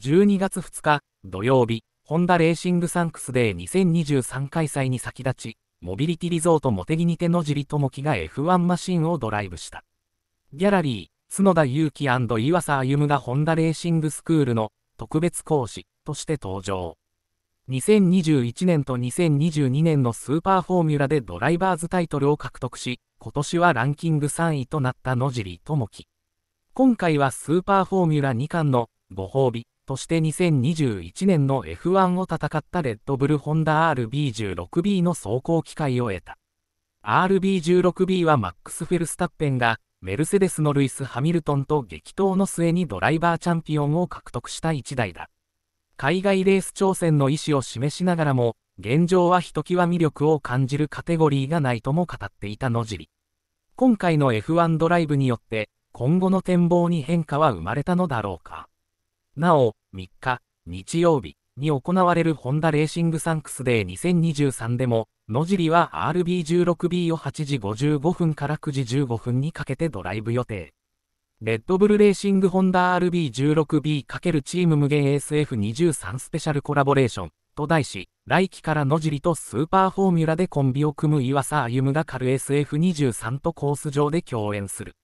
12月2日土曜日、ホンダレーシングサンクスデー2023開催に先立ち、モビリティリゾート茂木にて野尻智樹が F1 マシンをドライブした。ギャラリー、角田裕希岩佐歩がホンダレーシングスクールの特別講師として登場。2021年と2022年のスーパーフォーミュラでドライバーズタイトルを獲得し、今年はランキング3位となった野尻智樹。今回はスーパーフォーミュラ2冠のご褒美として2021年の F1 を戦ったレッドブルホンダ RB16B の走行機会を得た。RB16B はマックス・フェルスタッペンがメルセデスのルイス・ハミルトンと激闘の末にドライバーチャンピオンを獲得した1台だ。海外レース挑戦の意思を示しながらも、現状はひときわ魅力を感じるカテゴリーがないとも語っていた野尻。今回の F1 ドライブによって、今後の展望に変化は生まれたのだろうか。なお、3日、日曜日に行われるホンダレーシングサンクスデー2023でも、野尻は RB16B を8時55分から9時15分にかけてドライブ予定。レッドブルレーシングホンダ RB16B× チーム無限 SF23 スペシャルコラボレーションと題し、来季から野尻とスーパーフォーミュラでコンビを組む岩佐歩夢が軽 SF23 とコース上で共演する。